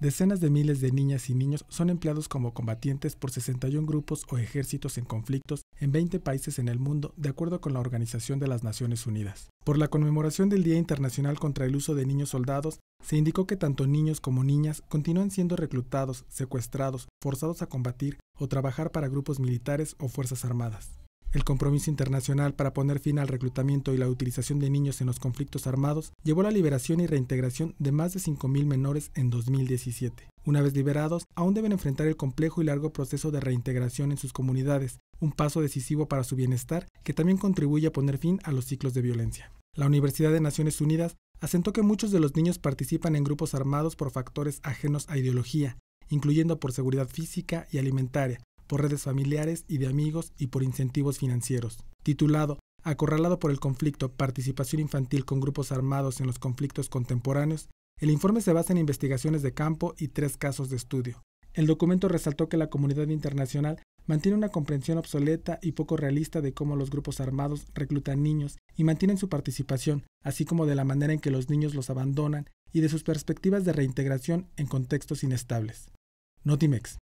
Decenas de miles de niñas y niños son empleados como combatientes por 61 grupos o ejércitos en conflictos en 20 países en el mundo, de acuerdo con la Organización de las Naciones Unidas. Por la conmemoración del Día Internacional contra el Uso de Niños Soldados, se indicó que tanto niños como niñas continúan siendo reclutados, secuestrados, forzados a combatir o trabajar para grupos militares o fuerzas armadas. El compromiso internacional para poner fin al reclutamiento y la utilización de niños en los conflictos armados llevó a la liberación y reintegración de más de 5.000 menores en 2017. Una vez liberados, aún deben enfrentar el complejo y largo proceso de reintegración en sus comunidades, un paso decisivo para su bienestar que también contribuye a poner fin a los ciclos de violencia. La Universidad de Naciones Unidas asentó que muchos de los niños participan en grupos armados por factores ajenos a ideología, incluyendo por seguridad física y alimentaria, por redes familiares y de amigos y por incentivos financieros. Titulado Acorralado por el conflicto, participación infantil con grupos armados en los conflictos contemporáneos, el informe se basa en investigaciones de campo y tres casos de estudio. El documento resaltó que la comunidad internacional mantiene una comprensión obsoleta y poco realista de cómo los grupos armados reclutan niños y mantienen su participación, así como de la manera en que los niños los abandonan y de sus perspectivas de reintegración en contextos inestables. Notimex,